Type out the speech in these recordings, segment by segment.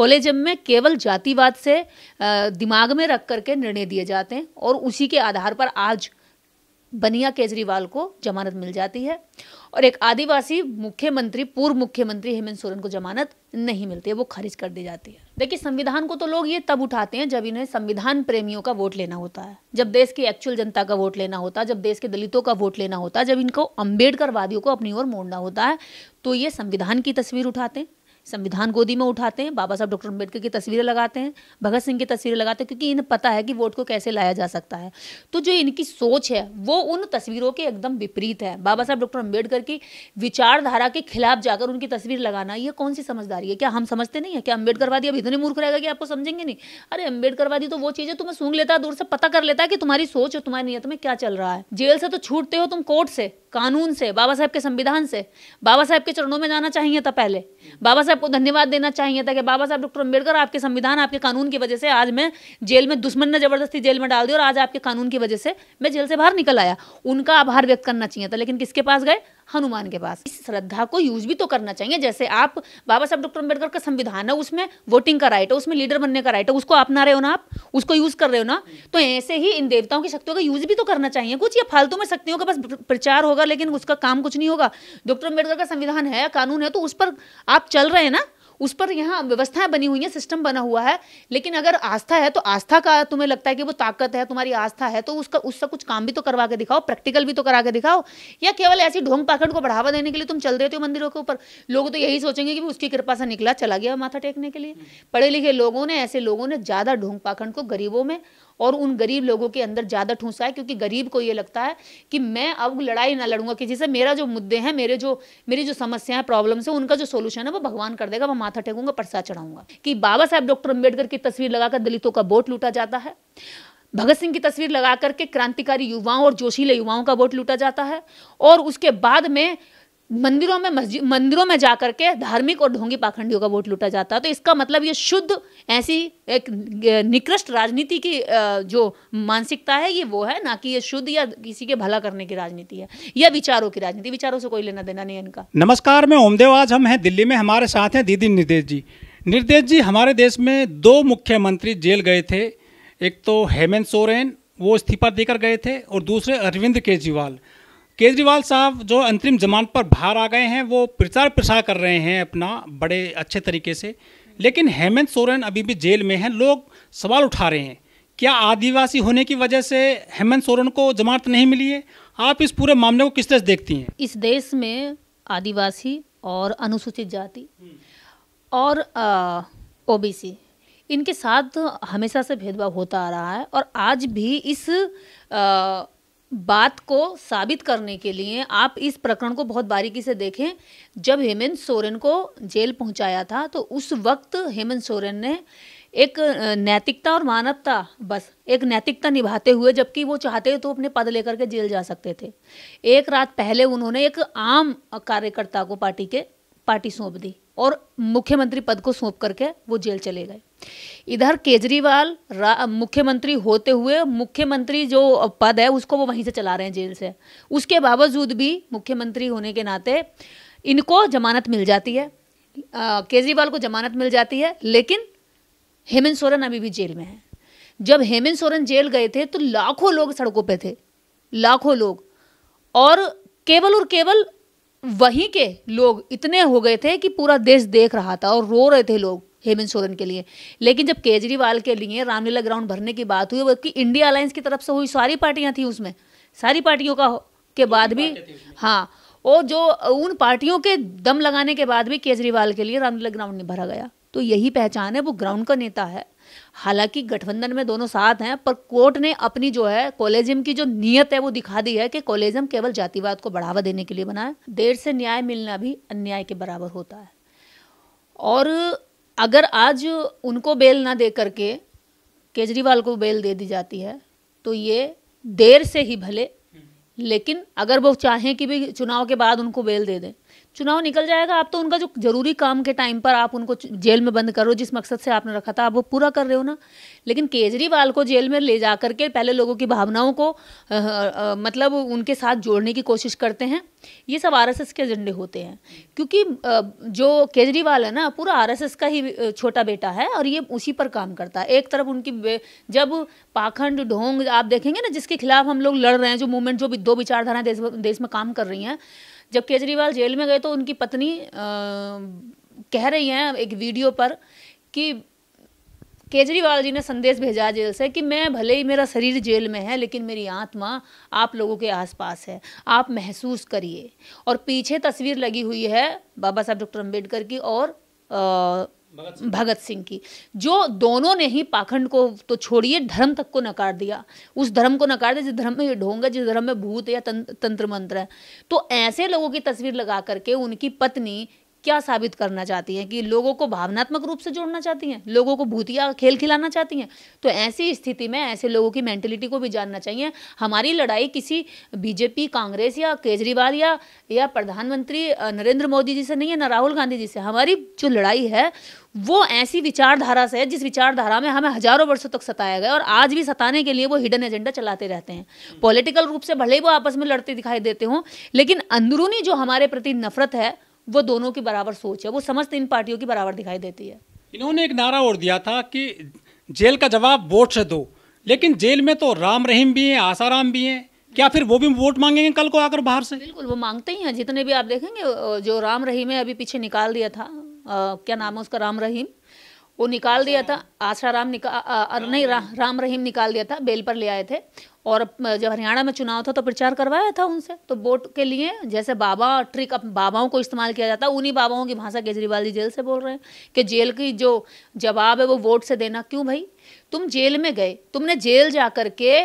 कॉलेजम में केवल जातिवाद से दिमाग में रख करके निर्णय दिए जाते हैं और उसी के आधार पर आज बनिया केजरीवाल को जमानत मिल जाती है और एक आदिवासी मुख्यमंत्री पूर्व मुख्यमंत्री हेमंत सोरेन को जमानत नहीं मिलती है वो खारिज कर दी जाती है देखिए संविधान को तो लोग ये तब उठाते हैं जब इन्हें संविधान प्रेमियों का वोट लेना होता है जब देश की एक्चुअल जनता का वोट लेना होता है जब देश के दलितों का वोट लेना होता है जब इनको अम्बेडकर वादियों को अपनी ओर मोड़ना होता है तो ये संविधान की तस्वीर उठाते हैं संविधान गोदी में उठाते हैं बाबा साहब डॉक्टर अम्बेडकर की तस्वीरें लगाते हैं भगत सिंह की तस्वीरें लगाते हैं क्योंकि इन्हें पता है कि वोट को कैसे लाया जा सकता है तो जो इनकी सोच है वो उन तस्वीरों के एकदम विपरीत है बाबा साहब डॉक्टर अम्बेडकर की विचारधारा के खिलाफ जाकर उनकी तस्वीर लगाना ये कौन सी समझदारी है क्या हम समझते नहीं है क्या अम्बेडकरवादी अब इतने मूर्ख रहेगा कि आपको समझेंगे नहीं अरे अम्बेडकरवादी तो वो चीज़ है तुम्हें सूंघ लेता है दूर से पता कर लेता है कि तुम्हारी सोच और तुम्हारी नीयत में क्या चल रहा है जेल से तो छूटते हो तुम कोर्ट से कानून से बाबा साहब के संविधान से बाबा साहब के चरणों में जाना चाहिए था पहले बाबा साहब को धन्यवाद देना चाहिए था कि बाबा साहब डॉक्टर अम्बेडकर आपके संविधान आपके कानून की वजह से आज मैं जेल में दुश्मन ने जबरदस्ती जेल में डाल दी और आज आपके कानून की वजह से मैं जेल से बाहर निकल आया उनका आभार व्यक्त करना चाहिए था लेकिन किसके पास गए हनुमान के पास इस श्रद्धा को यूज भी तो करना चाहिए जैसे आप बाबा साहब डॉक्टर अम्बेडकर का संविधान है उसमें वोटिंग का राइट है उसमें लीडर बनने का राइट है उसको अपना रहे हो ना आप उसको यूज कर रहे हो ना तो ऐसे ही इन देवताओं की शक्तियों का यूज भी तो करना चाहिए कुछ या फालतू में शक्तियों का बस प्रचार होगा लेकिन उसका काम कुछ नहीं होगा डॉक्टर अम्बेडकर का संविधान है कानून है तो उस पर आप चल रहे हैं ना उस पर यहाँ व्यवस्थाएं बनी हुई हैं सिस्टम बना हुआ है लेकिन अगर आस्था है तो आस्था का तुम्हें लगता है कि वो ताकत है तुम्हारी आस्था है तो उसका उसका कुछ काम भी तो करवा के दिखाओ प्रैक्टिकल भी तो करा के दिखाओ या केवल ऐसी ढोंग पाखंड को बढ़ावा देने के लिए तुम चल देते हो मंदिरों के ऊपर लोग तो यही सोचेंगे कि उसकी कृपा से निकला चला गया माथा टेकने के लिए पढ़े लिखे लोगों ने ऐसे लोगों ने ज़्यादा ढोंग पाखंड को गरीबों में और उन गरीब लोगों के अंदर ज़्यादा ठूसा है क्योंकि गरीब को ये लगता है कि मैं अब लड़ाई ना लड़ूंगा किसी से मेरा जो मुद्दे हैं मेरे जो मेरी जो समस्याएं प्रॉब्लम है उनका जो सोल्यूशन है वो भगवान कर देगा मैं माथा टेकूंगा परसा चढ़ाऊंगा कि बाबा साहब डॉक्टर अम्बेडकर की तस्वीर लगाकर दलितों का वोट लूटा जाता है भगत सिंह की तस्वीर लगा करके क्रांतिकारी युवाओं और जोशीले युवाओं का वोट लूटा जाता है और उसके बाद में मंदिरों में मस्जिद मंदिरों में जाकर के धार्मिक और ढोंगी पाखंडियों का वोट लूटा जाता है तो इसका मतलब ये शुद्ध ऐसी एक निकृष्ट राजनीति की जो मानसिकता है ये वो है ना कि ये शुद्ध या किसी के भला करने की राजनीति है या विचारों की राजनीति विचारों से कोई लेना देना नहीं इनका नमस्कार मैं ओमदेव आज हम हैं दिल्ली में हमारे साथ हैं दीदी निर्देश जी निर्देश जी हमारे देश में दो मुख्यमंत्री जेल गए थे एक तो हेमंत सोरेन वो इस्तीफा देकर गए थे और दूसरे अरविंद केजरीवाल केजरीवाल साहब जो अंतरिम जमानत पर बाहर आ गए हैं वो प्रचार प्रसार कर रहे हैं अपना बड़े अच्छे तरीके से लेकिन हेमंत सोरेन अभी भी जेल में हैं लोग सवाल उठा रहे हैं क्या आदिवासी होने की वजह से हेमंत सोरेन को जमानत नहीं मिली है आप इस पूरे मामले को किस तरह से देखती हैं इस देश में आदिवासी और अनुसूचित जाति और ओ इनके साथ हमेशा से भेदभाव होता आ रहा है और आज भी इस आ, बात को साबित करने के लिए आप इस प्रकरण को बहुत बारीकी से देखें जब हेमंत सोरेन को जेल पहुंचाया था तो उस वक्त हेमंत सोरेन ने एक नैतिकता और मानवता बस एक नैतिकता निभाते हुए जबकि वो चाहते तो अपने पद लेकर के जेल जा सकते थे एक रात पहले उन्होंने एक आम कार्यकर्ता को पार्टी के पार्टी सौंप दी और मुख्यमंत्री पद को सौंप करके वो जेल चले गए इधर केजरीवाल मुख्यमंत्री होते हुए मुख्यमंत्री जो पद है उसको वो वहीं से चला रहे हैं जेल से उसके बावजूद भी मुख्यमंत्री होने के नाते इनको जमानत मिल जाती है केजरीवाल को जमानत मिल जाती है लेकिन हेमंत सोरेन अभी भी जेल में है जब हेमंत सोरेन जेल गए थे तो लाखों लोग सड़कों पे थे लाखों लोग और केवल और केवल वहीं के लोग इतने हो गए थे कि पूरा देश देख रहा था और रो रहे थे लोग हेमंत सोरेन के लिए लेकिन जब केजरीवाल के लिए रामलीला ग्राउंड भरने की बात हुई बल्कि इंडिया अलायंस की तरफ से हुई सारी पार्टियां थी उसमें सारी पार्टियों का के बाद भी हाँ और जो उन पार्टियों के दम लगाने के बाद भी केजरीवाल के लिए रामलीला ग्राउंड नहीं भरा गया तो यही पहचान है वो ग्राउंड का नेता है हालांकि गठबंधन में दोनों साथ हैं पर कोर्ट ने अपनी जो है कॉलेजियम की जो नियत है वो दिखा दी है कि कॉलेजियम केवल जातिवाद को बढ़ावा देने के लिए बना है देर से न्याय मिलना भी अन्याय के बराबर होता है और अगर आज उनको बेल ना दे करके केजरीवाल को बेल दे दी जाती है तो ये देर से ही भले लेकिन अगर वो चाहें कि भी चुनाव के बाद उनको बेल दे दें चुनाव निकल जाएगा आप तो उनका जो जरूरी काम के टाइम पर आप उनको जेल में बंद करो जिस मकसद से आपने रखा था आप वो पूरा कर रहे हो ना लेकिन केजरीवाल को जेल में ले जा करके पहले लोगों की भावनाओं को आ, आ, मतलब उनके साथ जोड़ने की कोशिश करते हैं ये सब आरएसएस के एजेंडे होते हैं क्योंकि आ, जो केजरीवाल है ना पूरा आर का ही छोटा बेटा है और ये उसी पर काम करता है एक तरफ उनकी जब पाखंड ढोंग आप देखेंगे ना जिसके खिलाफ हम लोग लड़ रहे हैं जो मूवमेंट जो भी दो विचारधाराएं देश देश में काम कर रही हैं जब केजरीवाल जेल में गए तो उनकी पत्नी आ, कह रही हैं एक वीडियो पर कि केजरीवाल जी ने संदेश भेजा जेल से कि मैं भले ही मेरा शरीर जेल में है लेकिन मेरी आत्मा आप लोगों के आसपास है आप महसूस करिए और पीछे तस्वीर लगी हुई है बाबा साहब डॉक्टर अम्बेडकर की और आ, भगत सिंह की जो दोनों ने ही पाखंड को तो छोड़िए धर्म तक को नकार दिया उस धर्म को नकार दिया जिस धर्म में ये ढोंग है जिस धर्म में भूत या तंत्र मंत्र है तो ऐसे लोगों की तस्वीर लगा करके उनकी पत्नी क्या साबित करना चाहती हैं कि लोगों को भावनात्मक रूप से जोड़ना चाहती हैं लोगों को भूतिया खेल खिलाना चाहती हैं तो ऐसी स्थिति में ऐसे लोगों की मैंटिलिटी को भी जानना चाहिए हमारी लड़ाई किसी बीजेपी कांग्रेस या केजरीवाल या या प्रधानमंत्री नरेंद्र मोदी जी से नहीं है ना राहुल गांधी जी से हमारी जो लड़ाई है वो ऐसी विचारधारा से है जिस विचारधारा में हमें हजारों वर्षों तक सताया गया और आज भी सताने के लिए वो हिडन एजेंडा चलाते रहते हैं पॉलिटिकल रूप से भले ही वो आपस में लड़ते दिखाई देते हों लेकिन अंदरूनी जो हमारे प्रति नफरत है वो दोनों की बराबर सोच है वो समस्त इन पार्टियों की बराबर दिखाई देती है इन्होंने एक नारा और दिया था कि जेल का जवाब वोट से दो लेकिन जेल में तो राम रहीम भी हैं आसाराम भी हैं क्या फिर वो भी वोट मांगेंगे कल को आकर बाहर से बिल्कुल वो मांगते ही हैं जितने भी आप देखेंगे जो राम रहीम है अभी पीछे निकाल दिया था आ, क्या नाम है उसका राम रहीम वो निकाल दिया था आशा राम निकाल नहीं रा, राम रहीम निकाल दिया था बेल पर ले आए थे और जब हरियाणा में चुनाव था तो प्रचार करवाया था उनसे तो वोट के लिए जैसे बाबा ट्रिक अब बाबाओं को इस्तेमाल किया जाता है उन्हीं बाबाओं की भाषा केजरीवाल जी जेल से बोल रहे हैं कि जेल की जो जवाब है वो वोट से देना क्यों भाई तुम जेल में गए तुमने जेल जा कर के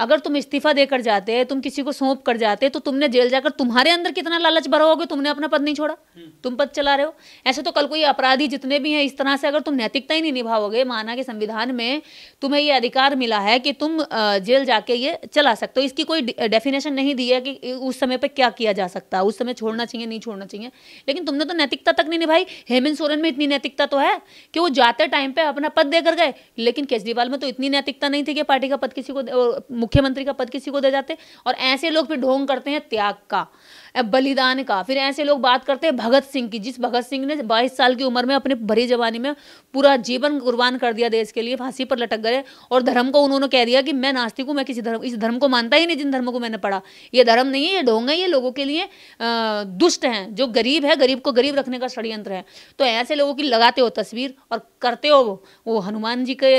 अगर तुम इस्तीफा देकर जाते तुम किसी को सौंप कर जाते तो तुमने जेल जाकर तुम्हारे अंदर कितना लालच भरा होगा तुमने अपना पद नहीं छोड़ा हम्म। तुम पद चला रहे हो ऐसे तो कल कोई अपराधी जितने भी हैं इस तरह से अगर तुम नैतिकता ही नहीं निभाओगे माना कि संविधान में तुम्हें ये अधिकार मिला है कि तुम जेल जाके ये चला सकते हो इसकी कोई डेफिनेशन नहीं दी है कि उस समय पे क्या किया जा सकता है उस समय छोड़ना चाहिए नहीं छोड़ना चाहिए लेकिन तुमने तो नैतिकता तक नहीं निभाई हेमंत सोरेन में इतनी नैतिकता तो है कि वो जाते टाइम पे अपना पद देकर गए लेकिन केजरीवाल में तो इतनी नैतिकता नहीं थी कि पार्टी का पद किसी को मुख्यमंत्री का पद किसी को दे जाते और ऐसे लोग फिर ढोंग करते हैं त्याग का बलिदान का फिर ऐसे लोग बात करते हैं भगत सिंह की जिस भगत सिंह ने बाईस साल की उम्र में अपने भरी जवानी में पूरा जीवन कुर्बान कर दिया देश के लिए फांसी पर लटक गए और धर्म को उन्होंने कह दिया कि मैं नास्तिक हूँ मैं किसी धर्म इस धर्म को मानता ही नहीं जिन धर्म को मैंने पढ़ा ये धर्म नहीं है ये ढोंग है ये लोगों के लिए दुष्ट हैं जो गरीब है गरीब को गरीब रखने का षड्यंत्र है तो ऐसे लोगों की लगाते हो तस्वीर और करते हो वो हनुमान जी के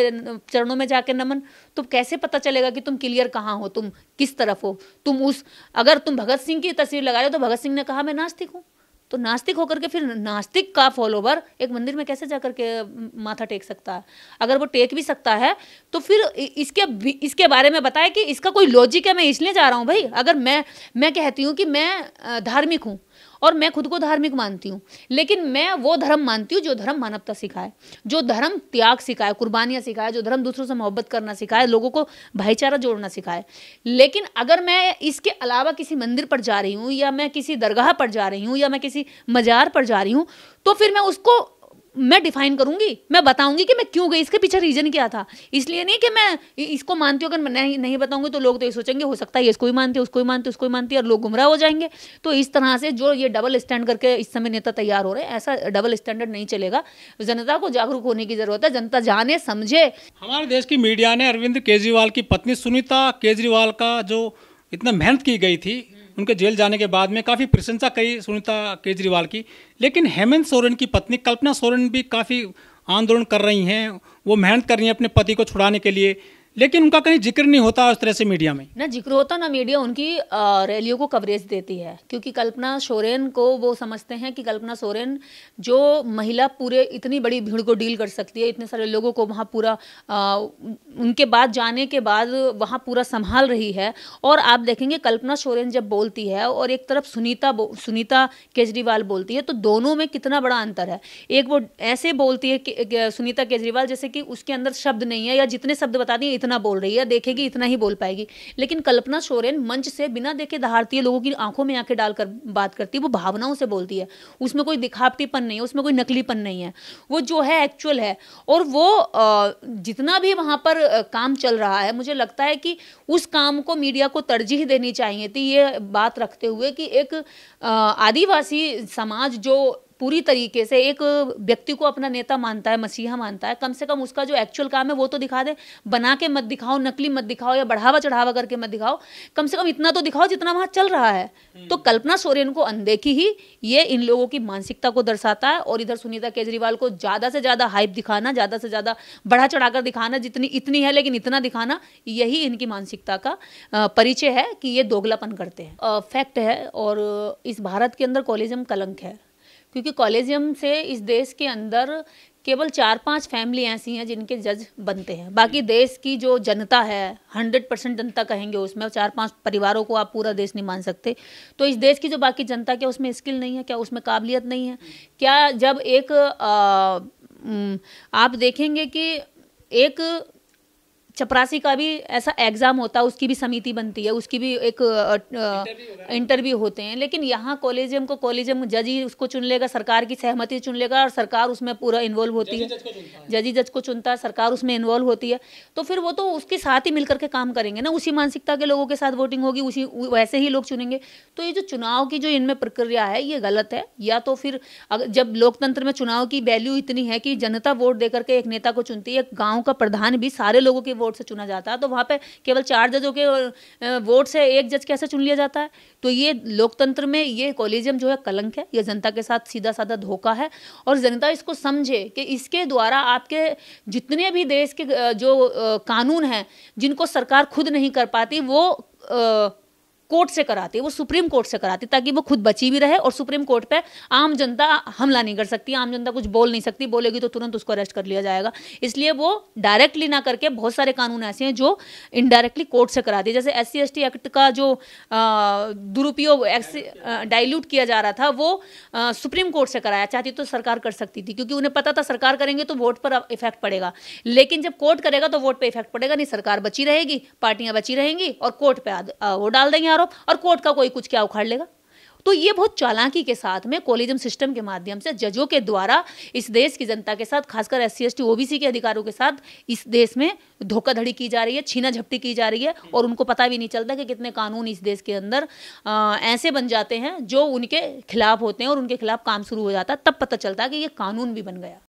चरणों में जाके नमन तो कैसे पता चलेगा कि तुम क्लियर कहाँ हो तुम किस तरफ हो तुम उस अगर तुम भगत सिंह की तस्वीर लगा रहे हो तो भगत सिंह ने कहा मैं नास्तिक हूँ तो नास्तिक होकर के फिर नास्तिक का फॉलोवर एक मंदिर में कैसे जाकर के माथा टेक सकता है अगर वो टेक भी सकता है तो फिर इसके इसके बारे में बताए कि इसका कोई लॉजिक है मैं इसलिए जा रहा हूँ भाई अगर मैं मैं कहती हूँ कि मैं धार्मिक हूँ और मैं खुद को धार्मिक मानती हूँ लेकिन मैं वो धर्म मानती हूँ जो धर्म मानवता सिखाए जो धर्म त्याग सिखाए कुर्बानियाँ सिखाए जो धर्म दूसरों से मोहब्बत करना सिखाए लोगों को भाईचारा जोड़ना सिखाए लेकिन अगर मैं इसके अलावा किसी मंदिर पर जा रही हूँ या मैं किसी दरगाह पर जा रही हूँ या मैं किसी मज़ार पर जा रही हूँ तो फिर मैं उसको मैं डिफाइन करूंगी मैं बताऊंगी कि मैं क्यों गई इसके पीछे रीजन क्या था इसलिए नहीं कि मैं इसको मानती हूँ अगर मैं नहीं नहीं बताऊंगी तो लोग तो ये सोचेंगे हो सकता है इसको ही मानती है उसको ही मानती है उसको ही मानती है और लोग गुमराह हो जाएंगे तो इस तरह से जो ये डबल स्टैंड करके इस समय नेता तैयार हो रहे हैं ऐसा डबल स्टैंडर्ड नहीं चलेगा जनता को जागरूक होने की जरूरत है जनता जाने समझे हमारे देश की मीडिया ने अरविंद केजरीवाल की पत्नी सुनीता केजरीवाल का जो इतना मेहनत की गई थी उनके जेल जाने के बाद में काफ़ी प्रशंसा कही सुनीता केजरीवाल की लेकिन हेमंत सोरेन की पत्नी कल्पना सोरेन भी काफ़ी आंदोलन कर रही हैं वो मेहनत कर रही हैं अपने पति को छुड़ाने के लिए लेकिन उनका कहीं जिक्र नहीं होता उस तरह से मीडिया में ना जिक्र होता ना मीडिया उनकी रैलियों को कवरेज देती है क्योंकि कल्पना सोरेन को वो समझते हैं कि कल्पना सोरेन जो महिला पूरे इतनी बड़ी भीड़ को डील कर सकती है इतने सारे लोगों को वहाँ पूरा आ, उनके बाद जाने के बाद वहाँ पूरा संभाल रही है और आप देखेंगे कल्पना सोरेन जब बोलती है और एक तरफ सुनीता सुनीता केजरीवाल बोलती है तो दोनों में कितना बड़ा अंतर है एक वो ऐसे बोलती है सुनीता केजरीवाल जैसे कि उसके अंदर शब्द नहीं है या जितने शब्द बता दें इतना बोल रही है देखेगी इतना ही बोल पाएगी लेकिन कल्पना सोरेन मंच से बिना देखे दहाड़ती है लोगों की आंखों में आंखें डालकर बात करती है वो भावनाओं से बोलती है उसमें कोई दिखावटीपन नहीं है उसमें कोई नकलीपन नहीं है वो जो है एक्चुअल है और वो जितना भी वहाँ पर काम चल रहा है मुझे लगता है कि उस काम को मीडिया को तरजीह देनी चाहिए थी ये बात रखते हुए कि एक आदिवासी समाज जो पूरी तरीके से एक व्यक्ति को अपना नेता मानता है मसीहा मानता है कम से कम उसका जो एक्चुअल काम है वो तो दिखा दे बना के मत दिखाओ नकली मत दिखाओ या बढ़ावा चढ़ावा करके मत दिखाओ कम से कम इतना तो दिखाओ जितना वहां चल रहा है हम्म। तो कल्पना सोरेन को अनदेखी ही ये इन लोगों की मानसिकता को दर्शाता है और इधर सुनीता केजरीवाल को ज़्यादा से ज़्यादा हाइप दिखाना ज़्यादा से ज़्यादा बढ़ा चढ़ाकर दिखाना जितनी इतनी है लेकिन इतना दिखाना यही इनकी मानसिकता का परिचय है कि ये दोगलापन करते हैं फैक्ट है और इस भारत के अंदर कॉलेजम कलंक है क्योंकि कॉलेजियम से इस देश के अंदर केवल चार पांच फैमिली ऐसी हैं जिनके जज बनते हैं बाकी देश की जो जनता है हंड्रेड परसेंट जनता कहेंगे उसमें चार पांच परिवारों को आप पूरा देश नहीं मान सकते तो इस देश की जो बाकी जनता क्या उसमें स्किल नहीं है क्या उसमें काबिलियत नहीं है क्या जब एक आ, आप देखेंगे कि एक चपरासी का भी ऐसा एग्ज़ाम होता है उसकी भी समिति बनती है उसकी भी एक इंटरव्यू होते हैं लेकिन यहाँ कॉलेजियम को कॉलेजियम जज ही उसको चुन लेगा सरकार की सहमति चुन लेगा और सरकार उसमें पूरा इन्वॉल्व होती है जज ही जज को चुनता है सरकार उसमें इन्वॉल्व होती है तो फिर वो तो उसके साथ ही मिलकर के काम करेंगे ना उसी मानसिकता के लोगों के साथ वोटिंग होगी उसी वैसे ही लोग चुनेंगे तो ये जो चुनाव की जो इनमें प्रक्रिया है ये गलत है या तो फिर जब लोकतंत्र में चुनाव की वैल्यू इतनी है कि जनता वोट दे करके एक नेता को चुनती है गाँव का प्रधान भी सारे लोगों के वोट से चुना जाता है तो वहाँ पर केवल चार जजों के वोट से एक जज कैसे चुन लिया जाता है तो ये लोकतंत्र में ये कॉलेजियम जो है कलंक है यह जनता के साथ सीधा साधा धोखा है और जनता इसको समझे कि इसके द्वारा आपके जितने भी देश के जो कानून हैं जिनको सरकार खुद नहीं कर पाती वो कोर्ट से कराती है वो सुप्रीम कोर्ट से कराती ताकि वो खुद बची भी रहे और सुप्रीम कोर्ट पर आम जनता हमला नहीं कर सकती आम जनता कुछ बोल नहीं सकती बोलेगी तो तुरंत उसको अरेस्ट कर लिया जाएगा इसलिए वो डायरेक्टली ना करके बहुत सारे कानून ऐसे हैं जो इनडायरेक्टली कोर्ट से कराती है जैसे एस सी एक्ट का जो दुरुपयोग डायल्यूट किया जा रहा था वो सुप्रीम कोर्ट से कराया चाहती तो सरकार कर सकती थी क्योंकि उन्हें पता था सरकार करेंगे तो वोट पर इफेक्ट पड़ेगा लेकिन जब कोर्ट करेगा तो वोट पर इफेक्ट पड़ेगा नहीं सरकार बची रहेगी पार्टियां बची रहेंगी और कोर्ट पर वो डाल देंगे आरोप करो और कोर्ट का कोई कुछ क्या उखाड़ लेगा तो ये बहुत चालाकी के साथ में कॉलेजियम सिस्टम के माध्यम से जजों के द्वारा इस देश की जनता के साथ खासकर S C S T OBC के अधिकारों के साथ इस देश में धोखाधड़ी की जा रही है छीना झपटी की जा रही है और उनको पता भी नहीं चलता कि कितने कानून इस देश के अंदर आ, ऐसे बन जाते हैं जो उनके खिलाफ होते हैं और उनके खिलाफ काम शुरू हो जाता है तब पता चलता है कि ये कानून भी बन गया